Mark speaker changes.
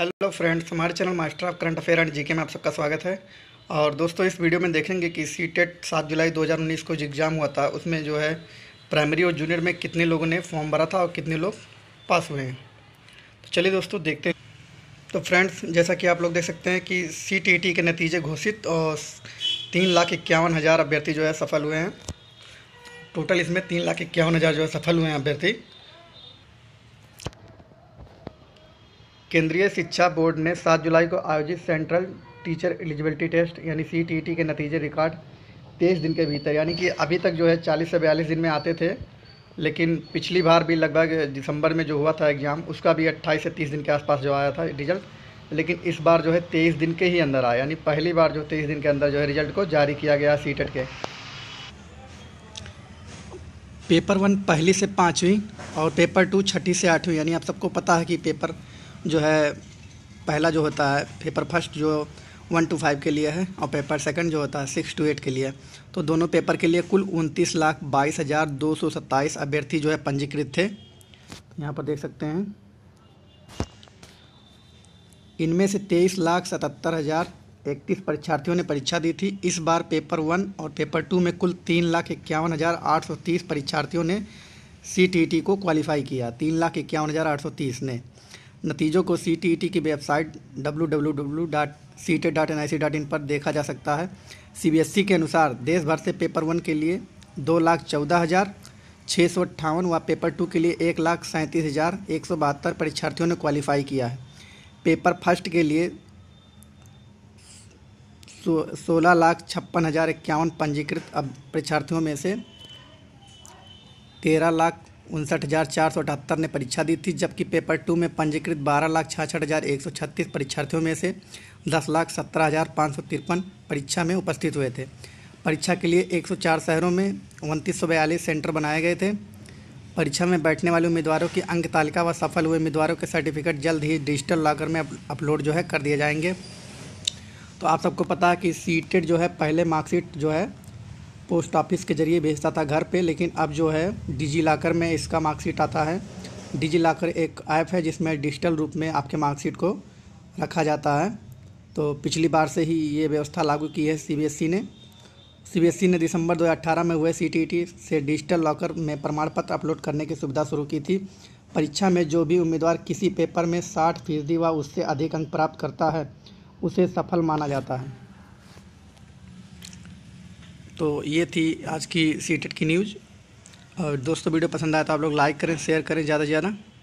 Speaker 1: hello friends हमारे channel master of current affair and GK में आप सबका स्वागत है और दोस्तों इस वीडियो में देखेंगे कि सी टेट e सात जुलाई 2019 को जो एग्ज़ाम हुआ था उसमें जो है प्राइमरी और जूनियर में कितने लोगों ने फॉर्म भरा था और कितने लोग पास हुए हैं तो चलिए दोस्तों देखते हैं तो फ्रेंड्स जैसा कि आप लोग देख सकते हैं कि सी e के नतीजे घोषित और तीन लाख इक्यावन हज़ार अभ्यर्थी जो है सफल हुए हैं टोटल इसमें तीन लाख इक्यावन हज़ार जो है सफल हुए हैं अभ्यर्थी केंद्रीय शिक्षा बोर्ड ने 7 जुलाई को आयोजित सेंट्रल टीचर एलिजिबिलिटी टेस्ट यानी सी के नतीजे रिकॉर्ड तेईस दिन के भीतर यानी कि अभी तक जो है चालीस से बयालीस दिन में आते थे लेकिन पिछली बार भी लगभग दिसंबर में जो हुआ था एग्ज़ाम उसका भी अट्ठाईस से तीस दिन के आसपास जो आया था रिजल्ट लेकिन इस बार जो है तेईस दिन के ही अंदर आया यानी पहली बार जो तेईस दिन के अंदर जो है रिजल्ट को जारी किया गया सी के पेपर वन पहली से पाँचवीं और पेपर टू छठी से आठवीं यानी आप सबको पता है कि पेपर जो है पहला जो होता है पेपर फर्स्ट जो वन टू फाइव के लिए है और पेपर सेकंड जो होता है सिक्स टू एट के लिए तो दोनों पेपर के लिए कुल उनतीस लाख बाईस हज़ार दो सौ सत्ताईस अभ्यर्थी जो है पंजीकृत थे यहाँ पर देख सकते हैं इनमें से तेईस लाख सतहत्तर हज़ार इकतीस परीक्षार्थियों ने परीक्षा दी थी इस बार पेपर वन और पेपर टू में कुल तीन लाख इक्यावन हज़ार आठ सौ तीस परीक्षार्थियों ने सी टी टी को क्वालिफाई किया तीन लाख इक्यावन हज़ार आठ सौ तीस ने नतीजों को सी e की वेबसाइट इन पर देखा जा सकता है ई e के अनुसार देश भर से पेपर वन के लिए दो लाख चौदह हज़ार छः सौ अट्ठावन व पेपर टू के लिए एक लाख सैंतीस हज़ार एक सौ बहत्तर परीक्षार्थियों ने क्वालिफाई किया है पेपर फर्स्ट के लिए सोलह लाख छप्पन हज़ार इक्यावन पंजीकृत अब परीक्षार्थियों में से तेरह लाख उनसठ हज़ार चार सौ अठहत्तर ने परीक्षा दी थी जबकि पेपर टू में पंजीकृत बारह लाख छाछठ हज़ार एक सौ छत्तीस परीक्षार्थियों में से दस लाख सत्रह हज़ार पाँच सौ तिरपन परीक्षा में उपस्थित हुए थे परीक्षा के लिए एक सौ चार शहरों में उनतीस सौ बयालीस सेंटर बनाए गए थे परीक्षा में बैठने वाले उम्मीदवारों की अंक तालिका व सफल हुए उम्मीदवारों के सर्टिफिकेट जल्द ही डिजिटल लॉकर में अपलोड जो है कर दिए जाएंगे तो आप सबको पता है कि सीटेड जो है पहले मार्कशीट जो है पोस्ट ऑफिस के ज़रिए भेजता था घर पे लेकिन अब जो है डिजी लॉकर में इसका मार्कशीट आता है डिजी लॉकर एक ऐप है जिसमें डिजिटल रूप में आपके मार्कशीट को रखा जाता है तो पिछली बार से ही ये व्यवस्था लागू की है सीबीएसई e ने सीबीएसई e ने दिसंबर 2018 में हुए सीटीटी से डिजिटल लॉकर में प्रमाण पत्र अपलोड करने की सुविधा शुरू की थी परीक्षा में जो भी उम्मीदवार किसी पेपर में साठ फीसदी व उससे अधिक अंक प्राप्त करता है उसे सफल माना जाता है तो ये थी आज की सी की न्यूज़ और दोस्तों वीडियो पसंद आया तो आप लोग लाइक करें शेयर करें ज़्यादा से ज़्यादा